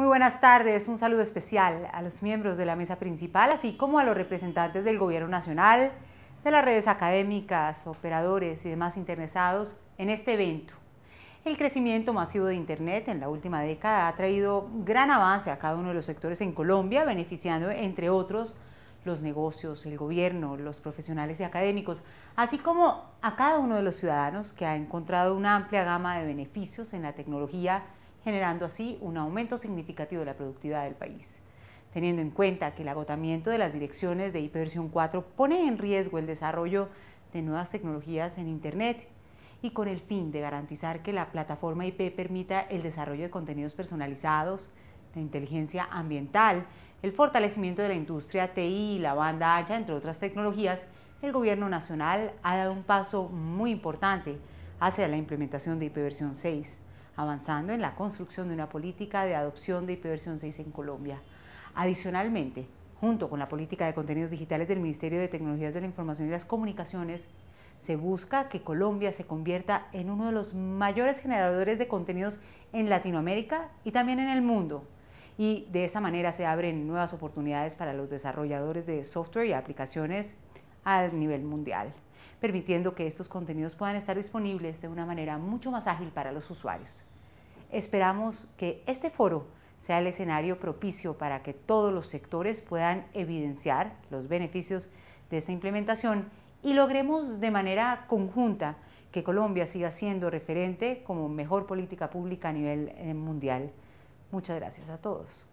Muy buenas tardes, un saludo especial a los miembros de la mesa principal, así como a los representantes del Gobierno Nacional, de las redes académicas, operadores y demás interesados en este evento. El crecimiento masivo de Internet en la última década ha traído gran avance a cada uno de los sectores en Colombia, beneficiando, entre otros, los negocios, el gobierno, los profesionales y académicos, así como a cada uno de los ciudadanos que ha encontrado una amplia gama de beneficios en la tecnología generando así un aumento significativo de la productividad del país. Teniendo en cuenta que el agotamiento de las direcciones de ipv 4 pone en riesgo el desarrollo de nuevas tecnologías en Internet y con el fin de garantizar que la plataforma IP permita el desarrollo de contenidos personalizados, la inteligencia ambiental, el fortalecimiento de la industria TI y la banda ancha, entre otras tecnologías, el Gobierno Nacional ha dado un paso muy importante hacia la implementación de IPv6 avanzando en la construcción de una política de adopción de IPv 6 en Colombia. Adicionalmente, junto con la política de contenidos digitales del Ministerio de Tecnologías de la Información y las Comunicaciones, se busca que Colombia se convierta en uno de los mayores generadores de contenidos en Latinoamérica y también en el mundo. Y de esta manera se abren nuevas oportunidades para los desarrolladores de software y aplicaciones al nivel mundial, permitiendo que estos contenidos puedan estar disponibles de una manera mucho más ágil para los usuarios. Esperamos que este foro sea el escenario propicio para que todos los sectores puedan evidenciar los beneficios de esta implementación y logremos de manera conjunta que Colombia siga siendo referente como mejor política pública a nivel eh, mundial. Muchas gracias a todos.